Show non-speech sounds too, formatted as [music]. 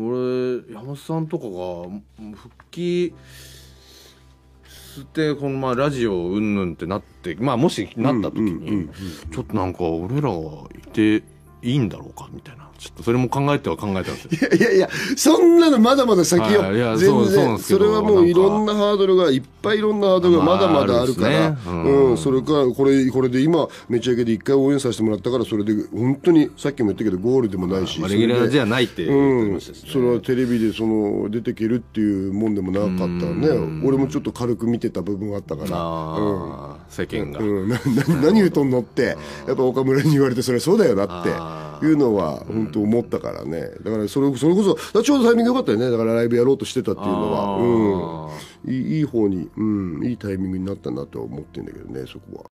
れ山本さんとかが復帰してこのまあラジオうんぬんってなってまあもしなった時にちょっとなんか俺らがいて。いいんだろうかみたいなちょっとそれも考えては考えたんですよいやいやいやそんなのまだまだ先よ、い、や全然それはもういろんなハードルがいっぱいいろんなハードルがまだまだあるから、まあね、うん、それからこれこれで今めちゃけで一回応援させてもらったからそれで本当にさっきも言ったけどゴールでもないし、まあ、レギュラーじゃないって、ね、うん、それはテレビでその出てけるっていうもんでもなかったね俺もちょっと軽く見てた部分があったから、うん、世間が、うん、な [laughs] 何言うとんのってやっぱ岡村に言われてそれはそうだよなって。いうのは本当思ったからね、だからそれそれこそちょうどタイミングよかったよねだからライブやろうとしてたっていうのは、うん、いいいい方に、うん、いいタイミングになったなと思ってんだけどねそこは。